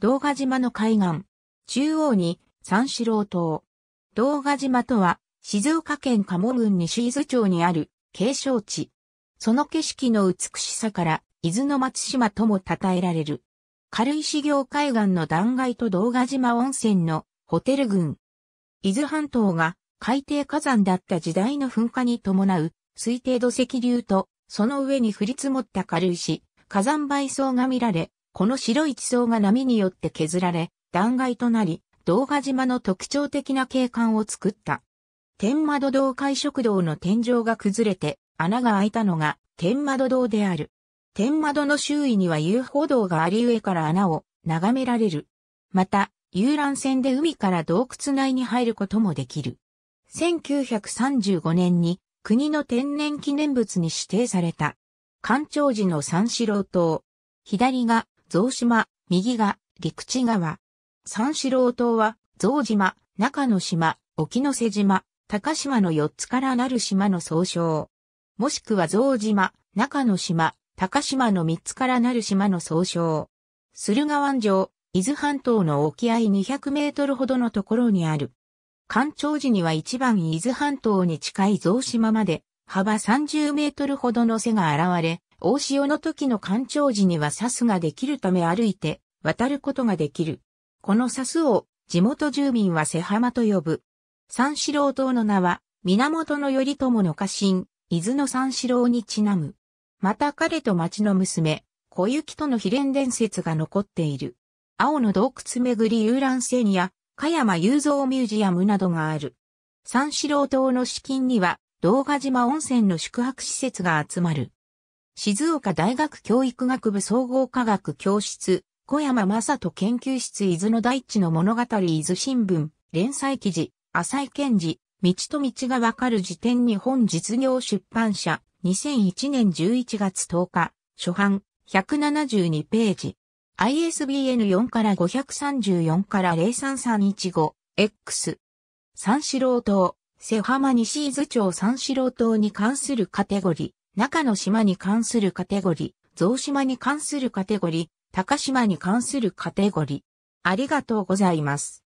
動画島の海岸。中央に三四郎島。動画島とは、静岡県鴨郡西伊豆町にある景勝地。その景色の美しさから、伊豆の松島とも称えられる。軽石行海岸の断崖と動画島温泉のホテル群。伊豆半島が海底火山だった時代の噴火に伴う推定土石流と、その上に降り積もった軽石、火山灰層が見られ、この白い地層が波によって削られ、断崖となり、動画島の特徴的な景観を作った。天窓堂会食堂の天井が崩れて、穴が開いたのが天窓堂である。天窓の周囲には遊歩道があり上から穴を眺められる。また、遊覧船で海から洞窟内に入ることもできる。1935年に国の天然記念物に指定された。干潮時の三四郎島。左が増島、右が陸地川。三四郎島は増島、中野島、沖の瀬島、高島の4つからなる島の総称。もしくは増島、中野島、高島の3つからなる島の総称。駿河湾上、伊豆半島の沖合200メートルほどのところにある。干潮時には一番伊豆半島に近い増島まで幅30メートルほどの瀬が現れ、大潮の時の干潮時にはサスができるため歩いて渡ることができる。このサスを地元住民は瀬浜と呼ぶ。三四郎島の名は源頼朝の家臣、伊豆の三四郎にちなむ。また彼と町の娘、小雪との秘伝伝説が残っている。青の洞窟巡り遊覧船や、香山雄三ミュージアムなどがある。三四郎島の資金には、動画島温泉の宿泊施設が集まる。静岡大学教育学部総合科学教室、小山正人研究室伊豆の大地の物語伊豆新聞、連載記事、浅井健治、道と道がわかる時点日本実業出版社、2001年11月10日、初版、172ページ。ISBN 4から534から03315、X。三四郎島、瀬浜西伊豆町三四郎島に関するカテゴリー。中の島に関するカテゴリ、増島に関するカテゴリ、高島に関するカテゴリ。ありがとうございます。